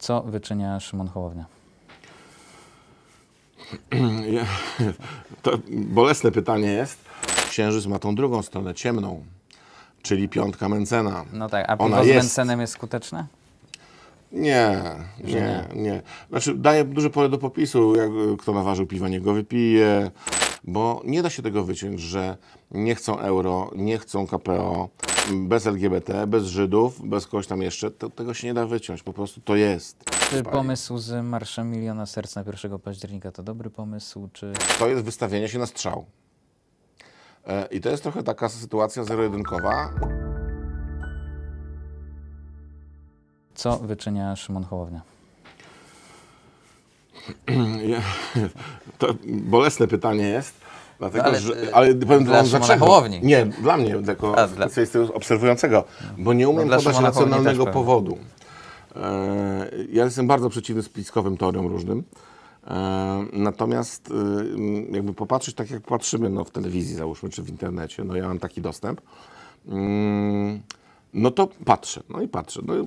Co wyczynia Szymon Hołownia? to bolesne pytanie jest. Księżyc ma tą drugą stronę, ciemną, czyli piątka Mencena. No tak, a piwo z Mencenem jest skuteczne? Nie, nie, nie. Znaczy, daje duże pole do popisu. Jak, kto naważył piwa, niech go wypije bo nie da się tego wyciąć, że nie chcą euro, nie chcą KPO, bez LGBT, bez Żydów, bez kogoś tam jeszcze. To, tego się nie da wyciąć, po prostu to jest. Czy pomysł z Marszem Miliona Serc na 1 października to dobry pomysł, czy... To jest wystawienie się na strzał. E, I to jest trochę taka sytuacja zero-jedynkowa. Co wyczynia Szymon Hołownia? to bolesne pytanie jest. Dlatego, ale, że, e, ale powiem dla dlaczego. Nie, dla mnie, jako A, dla... obserwującego, bo nie no, umiem no podać racjonalnego powodu. E, ja jestem bardzo przeciwny spiskowym teoriom różnym. E, natomiast e, jakby popatrzeć tak, jak patrzymy no, w telewizji, załóżmy, czy w internecie, no ja mam taki dostęp. Mm, no to patrzę, no i patrzę. No, mm,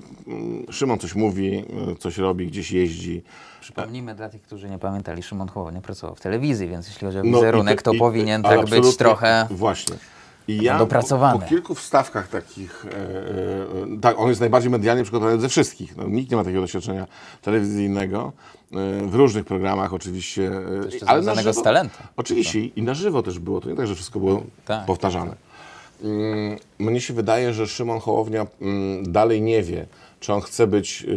Szymon coś mówi, e, coś robi, gdzieś jeździ. Przypomnijmy e, dla tych, którzy nie pamiętali, Szymon Hołownia pracował w telewizji, więc jeśli chodzi o no wizerunek, te, to i, powinien i, tak być trochę Właśnie. I tak ja dopracowany. Po, po kilku wstawkach takich, e, e, tak, on jest najbardziej medialnie przygotowany ze wszystkich. No, nikt nie ma takiego doświadczenia telewizyjnego, e, w różnych programach oczywiście. E, ale na z talentem. Oczywiście i na żywo też było, to nie tak, że wszystko było tak, tak powtarzane. Tak. Mm, mnie się wydaje, że Szymon Hołownia mm, dalej nie wie, czy on chce być y,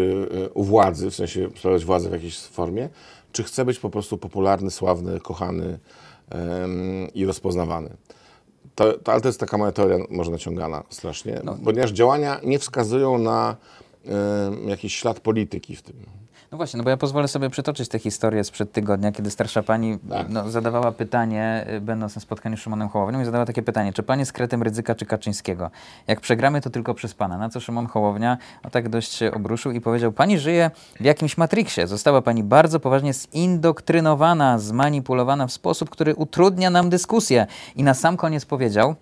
y, u władzy, w sensie sprawiać władzę w jakiejś formie, czy chce być po prostu popularny, sławny, kochany i rozpoznawany. To, to, ale to jest taka moja teoria, może naciągana strasznie, no. ponieważ działania nie wskazują na y, jakiś ślad polityki w tym. No właśnie, no bo ja pozwolę sobie przytoczyć tę historię sprzed tygodnia, kiedy starsza pani tak. no, zadawała pytanie, y, będąc na spotkaniu z Szymonem Hołownią, i zadała takie pytanie, czy pan jest kretem ryzyka czy Kaczyńskiego? Jak przegramy, to tylko przez pana. Na co Szymon Hołownia o tak dość się obruszył i powiedział, pani żyje w jakimś matriksie. Została pani bardzo poważnie zindoktrynowana, zmanipulowana w sposób, który utrudnia nam dyskusję. I na sam koniec powiedział,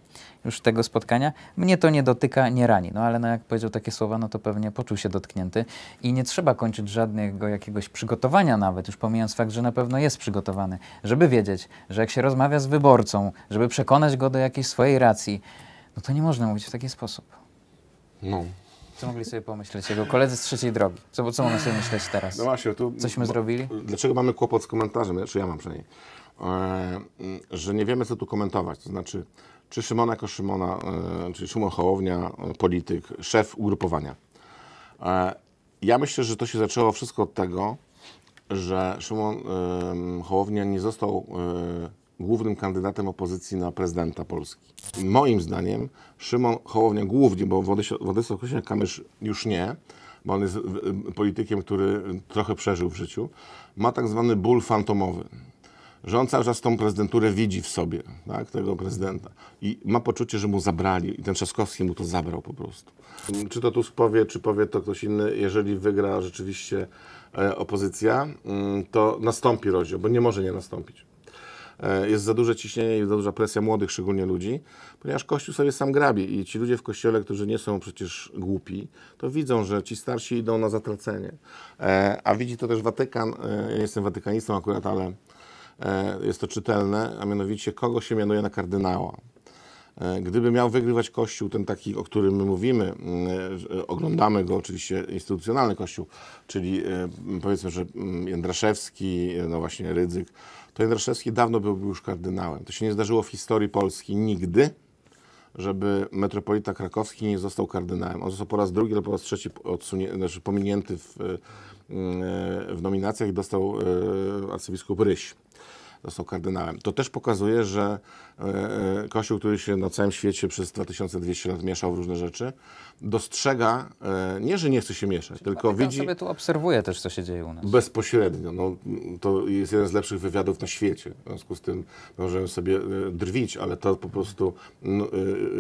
już tego spotkania. Mnie to nie dotyka, nie rani. No ale no, jak powiedział takie słowa, no to pewnie poczuł się dotknięty i nie trzeba kończyć żadnego jakiegoś przygotowania nawet, już pomijając fakt, że na pewno jest przygotowany, żeby wiedzieć, że jak się rozmawia z wyborcą, żeby przekonać go do jakiejś swojej racji, no to nie można mówić w taki sposób. No. Co mogli sobie pomyśleć jego koledzy z trzeciej drogi? Co, co sobie myśleć teraz? No właśnie, tu... Cośmy zrobili? Dlaczego mamy kłopot z komentarzem? Znaczy ja mam przynajmniej. E, że nie wiemy, co tu komentować. To znaczy, czy Szymon jako Szymona, e, czyli Szymon Hołownia, e, polityk, szef ugrupowania. E, ja myślę, że to się zaczęło wszystko od tego, że Szymon e, Hołownia nie został e, głównym kandydatem opozycji na prezydenta Polski. Moim zdaniem Szymon Hołownia głównie, bo Władysław Kosiniak-Kamysz już nie, bo on jest politykiem, który trochę przeżył w życiu, ma tak zwany ból fantomowy. Że on cały czas tą prezydenturę widzi w sobie, tak, tego prezydenta. I ma poczucie, że mu zabrali. I ten Trzaskowski mu to zabrał po prostu. Czy to Tusk powie, czy powie to ktoś inny, jeżeli wygra rzeczywiście e, opozycja, mm, to nastąpi rozdział, bo nie może nie nastąpić. E, jest za duże ciśnienie i za duża presja młodych, szczególnie ludzi, ponieważ Kościół sobie sam grabi i ci ludzie w Kościele, którzy nie są przecież głupi, to widzą, że ci starsi idą na zatracenie. E, a widzi to też Watykan, e, ja nie jestem watykanistą akurat, ale jest to czytelne, a mianowicie kogo się mianuje na kardynała. Gdyby miał wygrywać kościół, ten taki, o którym my mówimy, mm, oglądamy go oczywiście instytucjonalny kościół, czyli powiedzmy, że mm, Jędraszewski, no właśnie Rydzyk, to Jędraszewski dawno byłby już kardynałem. To się nie zdarzyło w historii Polski nigdy, żeby metropolita krakowski nie został kardynałem. On został po raz drugi albo po raz trzeci odsunie, znaczy pominięty w, y, y, w nominacjach i dostał y, arcybiskup Ryś został kardynałem. To też pokazuje, że e, e, Kościół, który się na całym świecie przez 2200 lat mieszał w różne rzeczy, dostrzega, e, nie, że nie chce się mieszać, Czyli tylko widzi... sobie tu obserwuje też, co się dzieje u nas. Bezpośrednio. No, to jest jeden z lepszych wywiadów na świecie. W związku z tym możemy sobie drwić, ale to po prostu no,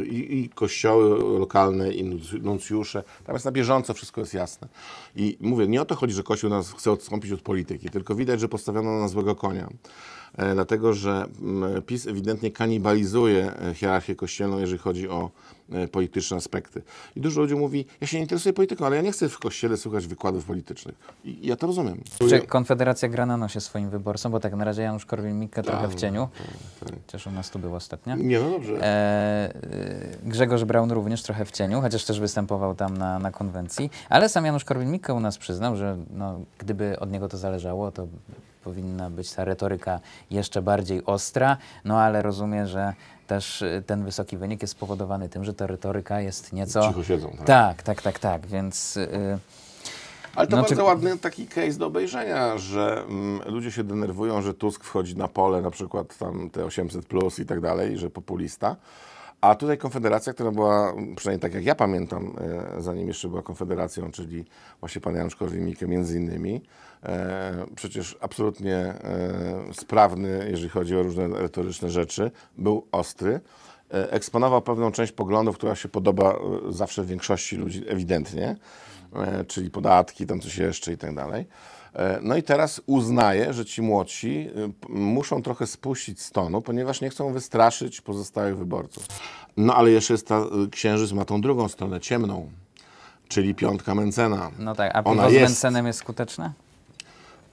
i, i, kościoły lokalne, i nuncjusze, tam jest na bieżąco, wszystko jest jasne. I mówię, nie o to chodzi, że Kościół nas chce odstąpić od polityki, tylko widać, że postawiono na złego konia. E, dlatego że mm, PiS ewidentnie kanibalizuje e, hierarchię kościelną, jeżeli chodzi o e, polityczne aspekty. I dużo ludzi mówi, ja się nie interesuję polityką, ale ja nie chcę w kościele słuchać wykładów politycznych. I ja to rozumiem. Czy Konfederacja gra na nosie swoim wyborcom? Bo tak, na razie Janusz Korwin-Mikke trochę tak, w cieniu. Tak, się tak, tak. Chociaż u nas tu był ostatnio. Nie, no dobrze. E, Grzegorz Braun również trochę w cieniu, chociaż też występował tam na, na konwencji. Ale sam Janusz Korwin-Mikke u nas przyznał, że no, gdyby od niego to zależało, to powinna być ta retoryka jeszcze bardziej ostra, no ale rozumiem, że też y, ten wysoki wynik jest spowodowany tym, że ta retoryka jest nieco... Cicho siedzą, tak? Tak, tak, tak, tak, więc... Yy... Ale to no, bardzo czy... ładny taki case do obejrzenia, że mm, ludzie się denerwują, że Tusk wchodzi na pole, na przykład tam te 800 plus i tak dalej, że populista. A tutaj Konfederacja, która była, przynajmniej tak jak ja pamiętam, e, zanim jeszcze była Konfederacją, czyli właśnie pan Janusz Korwin-Mikke między innymi, e, przecież absolutnie e, sprawny, jeżeli chodzi o różne retoryczne rzeczy, był ostry eksponował pewną część poglądów, która się podoba zawsze większości ludzi, ewidentnie, czyli podatki, tam coś jeszcze i tak dalej. E, no i teraz uznaje, że ci młodsi e, muszą trochę spuścić z tonu, ponieważ nie chcą wystraszyć pozostałych wyborców. No ale jeszcze jest ta, e, księżyc ma tą drugą stronę, ciemną, czyli piątka Mencena. No tak, a piwo Ona z jest. Mencenem jest skuteczne?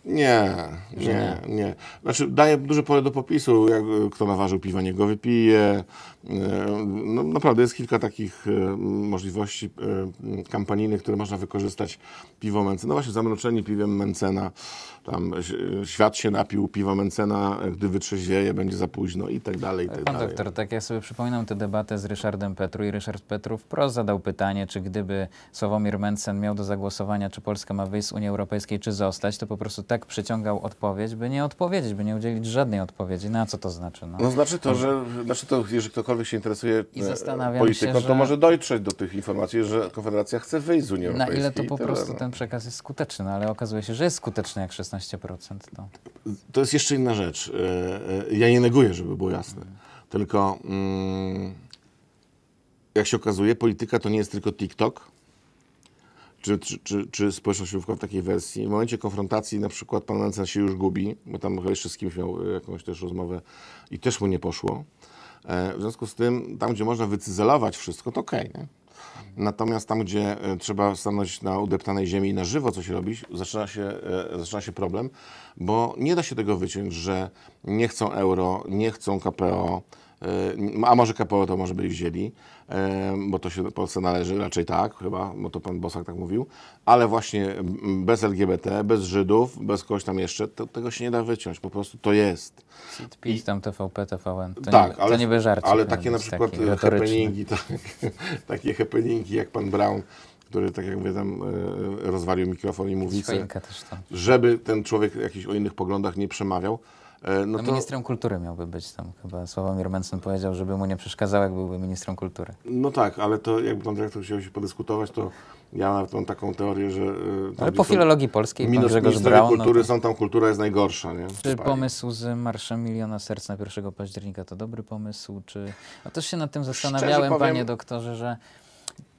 Nie, nie, nie. Znaczy daje duże pole do popisu, jak, y, kto naważył piwa, niech go wypije. Y, no, naprawdę jest kilka takich y, możliwości kampanijnych, które można wykorzystać. Piwo Mencena, no właśnie zamroczenie piwem Mencena. Tam świat się napił piwa Mencena, gdy wytrzeźwieje, będzie za późno i tak dalej, i tak Pan dalej. doktor, tak ja sobie przypominam tę debatę z Ryszardem Petru i Ryszard Petru wprost zadał pytanie, czy gdyby Sławomir Mencen miał do zagłosowania, czy Polska ma wyjść z Unii Europejskiej, czy zostać, to po prostu tak przyciągał odpowiedź, by nie odpowiedzieć, by nie udzielić żadnej odpowiedzi. Na no a co to znaczy? No, no znaczy to, że znaczy to, jeżeli ktokolwiek się interesuje e, polityką, się, że... to może dojrzeć do tych informacji, że Konfederacja chce wyjść z Unii Europejskiej. Na ile to po prostu no. ten przekaz jest skuteczny, no, ale okazuje się, że jest skuteczny jak 16%. To, no. to jest jeszcze inna rzecz. E, e, ja nie neguję, żeby było jasne. Tylko mm, jak się okazuje, polityka to nie jest tylko TikTok, czy, czy, czy, społeczność w takiej wersji. W momencie konfrontacji na przykład pan Mencen się już gubi, bo tam chyba jeszcze z kimś miał e, jakąś też rozmowę i też mu nie poszło. E, w związku z tym, tam gdzie można wycyzelować wszystko, to okej. Okay, Natomiast tam, gdzie e, trzeba stanąć na udeptanej ziemi i na żywo coś robić, zaczyna się, zaczyna się problem, bo nie da się tego wyciąć, że nie chcą euro, nie chcą KPO, E, a może KPO to może by wzięli, e, bo to się Polsce należy, raczej tak chyba, bo to pan Bosak tak mówił, ale właśnie bez LGBT, bez Żydów, bez kogoś tam jeszcze, to, tego się nie da wyciąć, po prostu to jest. CITPIS, tam TVP, TVN, to tak, nie, ale, to nie by żarcie. Ale takie na przykład taki happeningi, tak, takie happeningi jak pan Brown, który, tak jak mówię, tam e, rozwalił mikrofon i mówicę, żeby ten człowiek jakiś o innych poglądach nie przemawiał, E, no, no to... Ministrem kultury miałby być tam. Chyba Sławomir Mencen powiedział, żeby mu nie przeszkadzał, jak byłby ministrem kultury. No tak, ale to jakby pan dyrektor chciał się podyskutować, to ja nawet mam taką teorię, że... E, ale po filologii polskiej minus, pan Grzegorz Braun... No kultury no to... są tam, kultura jest najgorsza, nie? Czy pomysł z Marszem Miliona Serc na 1 października to dobry pomysł, czy... No też się nad tym zastanawiałem, powiem... panie doktorze, że...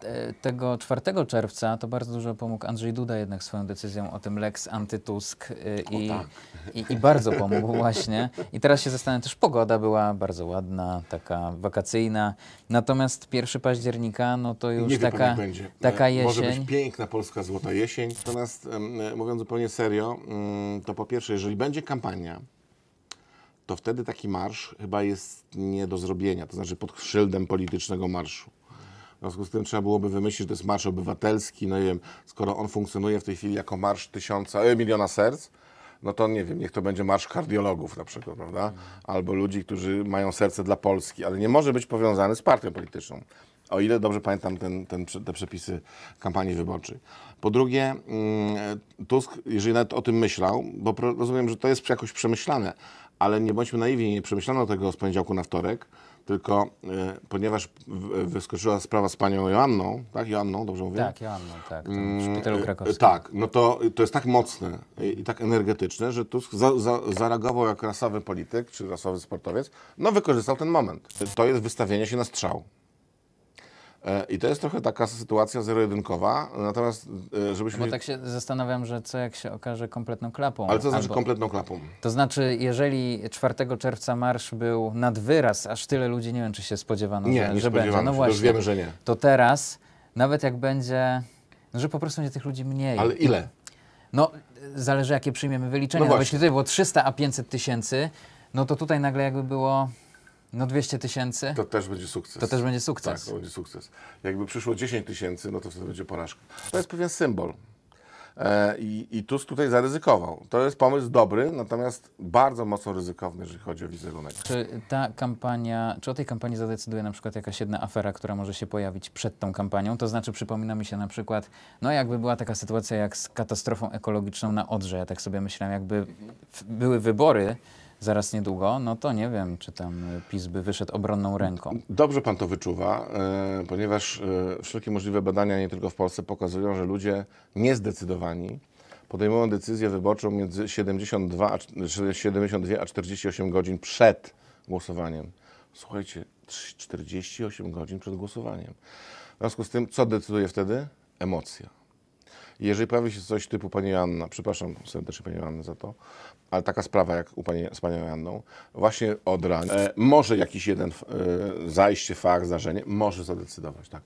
E, tego 4 czerwca to bardzo dużo pomógł Andrzej Duda jednak swoją decyzją o tym Lex Antytusk y, i, tak. i, i, bardzo pomógł właśnie. I teraz się zastanawiam, też pogoda była bardzo ładna, taka wakacyjna. Natomiast 1 października, no to już taka, będzie. taka e, jesień. Może być piękna polska złota jesień. Natomiast e, mówiąc zupełnie serio, mm, to po pierwsze, jeżeli będzie kampania, to wtedy taki marsz chyba jest nie do zrobienia, to znaczy pod szyldem politycznego marszu. W związku z tym trzeba byłoby wymyślić, że to jest marsz obywatelski, no nie wiem, skoro on funkcjonuje w tej chwili jako marsz tysiąca, e, miliona serc, no to nie wiem, niech to będzie marsz kardiologów na przykład, prawda? Albo ludzi, którzy mają serce dla Polski, ale nie może być powiązany z partią polityczną. O ile dobrze pamiętam ten, ten, te przepisy kampanii wyborczej. Po drugie, mm, Tusk, jeżeli nawet o tym myślał, bo rozumiem, że to jest jakoś przemyślane, ale nie bądźmy naiwni, nie przemyślano tego z poniedziałku na wtorek, tylko y, ponieważ w, wyskoczyła sprawa z panią Joanną, tak? Joanną, dobrze mówię? Tak, Joanną, tak. W szpitalu mm, y, krakowskim. Y, tak, no to, to jest tak mocne i, i tak energetyczne, że Tusk za, za, zareagował jak rasowy polityk czy rasowy sportowiec, no wykorzystał ten moment. To jest wystawienie się na strzał. I to jest trochę taka sytuacja zero-jedynkowa, natomiast e, żebyśmy... Bo tak się zastanawiam, że co jak się okaże kompletną klapą. Ale co znaczy albo... kompletną klapą? To znaczy, jeżeli 4 czerwca marsz był nad wyraz, aż tyle ludzi, nie wiem, czy się spodziewano, nie, że, nie że będzie. No właśnie, wiemy, że nie. To teraz, nawet jak będzie, no, że po prostu będzie tych ludzi mniej. Ale ile? No, zależy jakie przyjmiemy wyliczenia. No, no jeśli tutaj było 300, a 500 tysięcy, no to tutaj nagle jakby było no 200 tysięcy. To też będzie sukces. To też będzie sukces. Tak, to będzie sukces. Jakby przyszło 10 tysięcy, no to wtedy będzie porażka. To jest pewien symbol. E, I, I Tusk tutaj zaryzykował. To jest pomysł dobry, natomiast bardzo mocno ryzykowny, jeżeli chodzi o wizerunek. Czy ta kampania, czy o tej kampanii zadecyduje na przykład jakaś jedna afera, która może się pojawić przed tą kampanią? To znaczy przypomina mi się na przykład, no jakby była taka sytuacja jak z katastrofą ekologiczną na Odrze. Ja tak sobie myślałem, jakby były wybory, zaraz niedługo, no to nie wiem, czy tam PiS by wyszedł obronną ręką. Dobrze pan to wyczuwa, e, ponieważ e, wszelkie możliwe badania, nie tylko w Polsce, pokazują, że ludzie niezdecydowani podejmują decyzję wyborczą między 72 a, 72 a 48 godzin przed głosowaniem. Słuchajcie, 48 godzin przed głosowaniem. W związku z tym, co decyduje wtedy? Emocja jeżeli pojawi się coś typu Pani Joanna, przepraszam serdecznie Pani Joannę za to, ale taka sprawa jak u pani, z Panią Janną, właśnie od ran, e, może jakiś jeden e, zajście, fakt, zdarzenie, może zadecydować, tak.